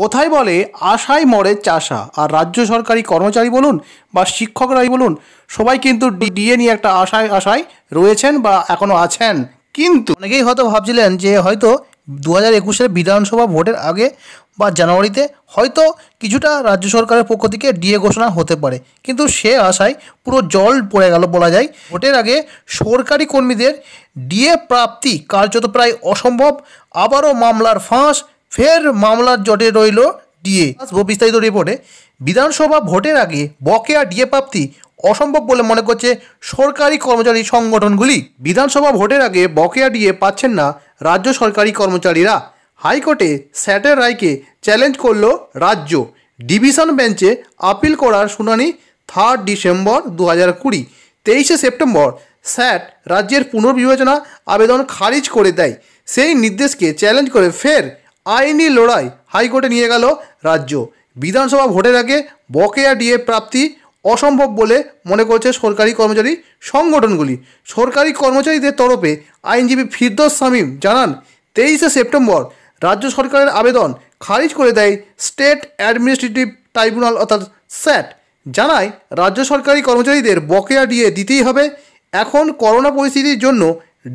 কোথায় বলে আশায় মরে চাষা আর রাজ্য সরকারি কর্মচারী বলুন বা শিক্ষকরাই বলুন সবাই কিন্তু ডিএ নিয়ে একটা আশায় আশায় রয়েছেন বা এখনও আছেন কিন্তু অনেকেই হয়তো ভাবছিলেন যে হয়তো দু হাজার একুশের বিধানসভা ভোটের আগে বা জানুয়ারিতে হয়তো কিছুটা রাজ্য সরকারের পক্ষ থেকে ডিএ ঘোষণা হতে পারে কিন্তু সে আশায় পুরো জল পড়ে গেল বলা যায় ভোটের আগে সরকারি কর্মীদের ডিএ প্রাপ্তি কার্যত প্রায় অসম্ভব আবারও মামলার ফাঁস ফের মামলার জটে রইল ডিএ বিস্তারিত রিপোর্টে বিধানসভা ভোটের আগে বকেয়া ডিএ প্রাপ্তি অসম্ভব বলে মনে করছে সরকারি কর্মচারী সংগঠনগুলি বিধানসভা ভোটের আগে বকেয়া ডিএ পাচ্ছেন না রাজ্য সরকারি কর্মচারীরা হাইকোর্টে স্যাটের রায়কে চ্যালেঞ্জ করল রাজ্য ডিভিশন বেঞ্চে আপিল করার শুনানি থার্ড ডিসেম্বর দু হাজার কুড়ি তেইশে সেপ্টেম্বর স্যাট রাজ্যের পুনর্বিবেচনা আবেদন খারিজ করে দেয় সেই নির্দেশকে চ্যালেঞ্জ করে ফের আইনি লড়াই হাইকোর্টে নিয়ে গেল রাজ্য বিধানসভা ভোটের আগে বকেয়া ডিএ প্রাপ্তি অসম্ভব বলে মনে করছে সরকারি কর্মচারী সংগঠনগুলি সরকারি কর্মচারীদের তরফে আইনজীবী ফিরদোস শামিম জানান তেইশে সেপ্টেম্বর রাজ্য সরকারের আবেদন খারিজ করে দেয় স্টেট অ্যাডমিনিস্ট্রেটিভ ট্রাইব্যুনাল অর্থাৎ স্যাট জানায় রাজ্য সরকারি কর্মচারীদের বকেয়া ডিএ দিতেই হবে এখন করোনা পরিস্থিতির জন্য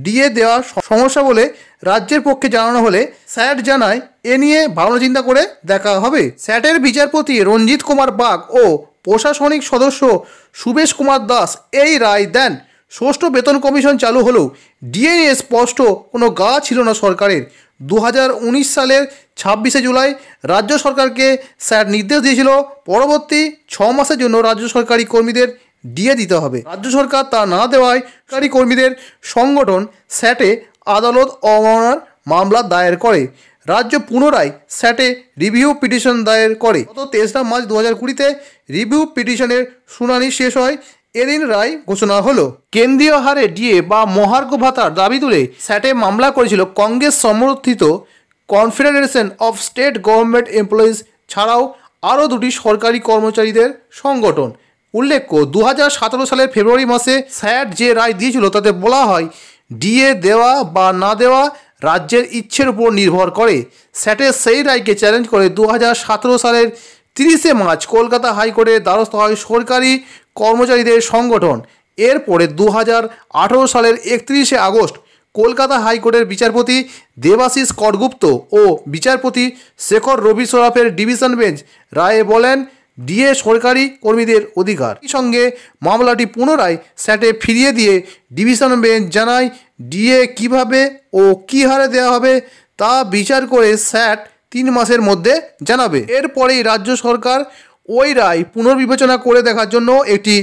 ডিএ দেওয়া সমস্যা বলে রাজ্যের পক্ষে জানানো হলে স্যাট জানায় এ নিয়ে ভাবনা চিন্তা করে দেখা হবে স্যাটের বিচারপতি রঞ্জিত কুমার বাগ ও প্রশাসনিক সদস্য সুবেশ কুমার দাস এই রায় দেন ষষ্ঠ বেতন কমিশন চালু হলেও ডিএনএ স্পষ্ট কোনো গা ছিল না সরকারের দু সালের ছাব্বিশে জুলাই রাজ্য সরকারকে স্যার নির্দেশ দিয়েছিল পরবর্তী ছ মাসের জন্য রাজ্য সরকারি কর্মীদের দিয়ে দিতে হবে রাজ্য সরকার তা না দেওয়ায় সরকারি কর্মীদের সংগঠন স্যাটে আদালত অবমাননার মামলা দায়ের করে রাজ্য পুনরায় স্যাটে রিভিউ পিটিশন দায়ের করে গত তেসরা মার্চ দু হাজার কুড়িতে রিভিউ পিটিশনের শুনানি শেষ হয় এদিন রায় ঘোষণা হলো কেন্দ্রীয় হারে ডিএ বা মহার্ঘ ভাতার দাবি তুলে স্যাটে মামলা করেছিল কংগ্রেস সমর্থিত confederation of state government employees ছাড়াও আরও দুটি সরকারি কর্মচারীদের সংগঠন উল্লেখ্য দু সালের ফেব্রুয়ারি মাসে স্যাট যে রায় দিয়েছিল তাতে বলা হয় ডিএ দেওয়া বা না দেওয়া রাজ্যের ইচ্ছের উপর নির্ভর করে স্যাটের সেই রায়কে চ্যালেঞ্জ করে দু সালের তিরিশে মার্চ কলকাতা হাইকোর্টের দ্বারস্থ হয় সরকারি কর্মচারীদের সংগঠন এরপরে দু হাজার আঠেরো সালের একত্রিশে আগস্ট কলকাতা হাইকোর্টের বিচারপতি দেবাশিস করগুপ্ত ও বিচারপতি শেখর রবি সরাফের ডিভিশন বেঞ্চ রায়ে বলেন ডিএ সরকারি কর্মীদের অধিকার সঙ্গে মামলাটি পুনরায় স্যাটে ফিরিয়ে দিয়ে ডিভিশন বেঞ্চ জানায় ডিএ কিভাবে ও কি হারে দেওয়া হবে তা বিচার করে স্যাট তিন মাসের মধ্যে জানাবে এরপরেই রাজ্য সরকার ওই রায় পুনর্বিবেচনা করে দেখার জন্য একটি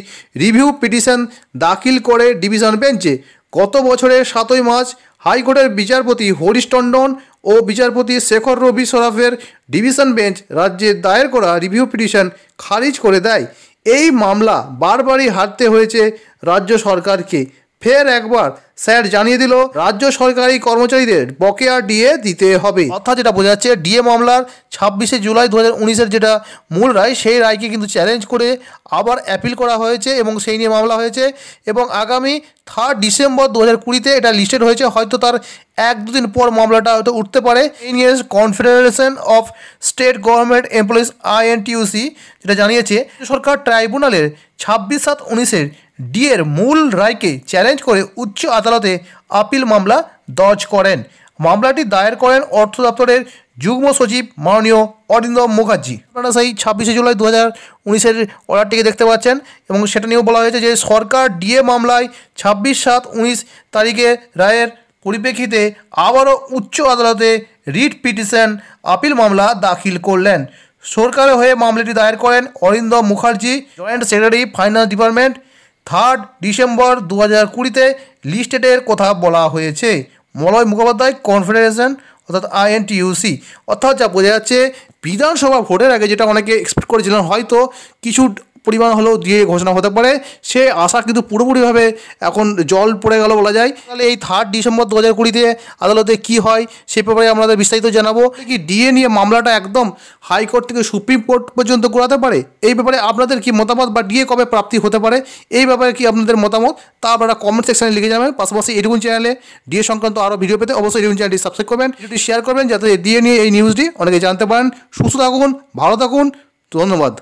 রিভিউ পিটিশন দাখিল করে ডিভিশন বেঞ্চে গত বছরের সাতই মার্চ হাইকোর্টের বিচারপতি হরিশ টন্ডন ও বিচারপতি শেখর রবি সরাফের ডিভিশন বেঞ্চ রাজ্যে দায়ের করা রিভিউ পিটিশন খারিজ করে দেয় এই মামলা বারবারই হারতে হয়েছে রাজ্য সরকারকে ফের একবার স্যার জানিয়ে দিল রাজ্য সরকারি কর্মচারীদের বকেয়া ডিএ দিতে হবে অর্থাৎ যেটা বোঝা যাচ্ছে ডিএ মামলার ছাব্বিশে জুলাই দু হাজার যেটা মূল রায় সেই রায়কে কিন্তু চ্যালেঞ্জ করে আবার অ্যাপিল করা হয়েছে এবং সেই নিয়ে মামলা হয়েছে এবং আগামী থার্ড ডিসেম্বর দু হাজার কুড়িতে এটা লিস্টেড হয়েছে হয়তো তার এক দুদিন পর মামলাটা হয়তো উঠতে পারে এই নিয়ে confederation of state government employees INTUC যেটা জানিয়েছে সরকার ট্রাইব্যুনালের ছাব্বিশ সাত উনিশের ডিএর মূল রায়কে চ্যালেঞ্জ করে উচ্চ আদালতে আপিল মামলা দর্জ করেন মামলাটি দায়ের করেন অর্থ দপ্তরের যুগ্ম সচিব মাননীয় অরিন্দম মুখার্জি আপনারা সেই ছাব্বিশে জুলাই দু হাজার উনিশের অর্ডারটিকে দেখতে পাচ্ছেন এবং সেটা নিয়েও বলা হয়েছে যে সরকার ডিএ মামলায় ছাব্বিশ সাত উনিশ তারিখে রায়ের পরিপ্রেক্ষিতে আবারও উচ্চ আদালতে রিট পিটিশন আপিল মামলা দাখিল করলেন সরকারের হয়ে মামলাটি দায়ের করেন Arindam Mukherjee joint secretary finance department third December দু হাজার কুড়িতে লিস্টেডের কথা বলা হয়েছে মলয় মুখোপাধ্যায় কনফেডারেশন অর্থাৎ আইএনটিউসি অর্থাৎ যা বোঝা যাচ্ছে বিধানসভা ভোটের আগে যেটা অনেকে এক্সপেক্ট করেছিলেন হয়তো কিছু পরিমাণ হলেও দিয়ে ঘোষণা হতে পারে সে আশা কিন্তু পুরোপুরিভাবে এখন জল পড়ে গেল বলা যায় তাহলে এই থার্ড ডিসেম্বর দু হাজার কুড়িতে আদালতে কী হয় সে ব্যাপারে আমরা বিস্তারিত জানাবো কি ডিএ নিয়ে মামলাটা একদম হাইকোর্ট থেকে সুপ্রিম কোর্ট পর্যন্ত করাতে পারে এই ব্যাপারে আপনাদের কি মতামত বা ডিএ কবে প্রাপ্তি হতে পারে এই ব্যাপারে কি আপনাদের মতামত তা আপনারা কমেন্ট সেকশানে লিখে যাবেন পাশাপাশি এরকম চ্যানেলে ডিএ সংক্রান্ত আরও ভিডিও পেতে অবশ্যই এরকম চ্যানেলটি সাবস্ক্রাইব করবেন ভিডিওটি শেয়ার করবেন যাতে ডিএ নিয়ে এই নিউজটি অনেকে জানতে পারেন সুস্থ থাকুন ভালো থাকুন ধন্যবাদ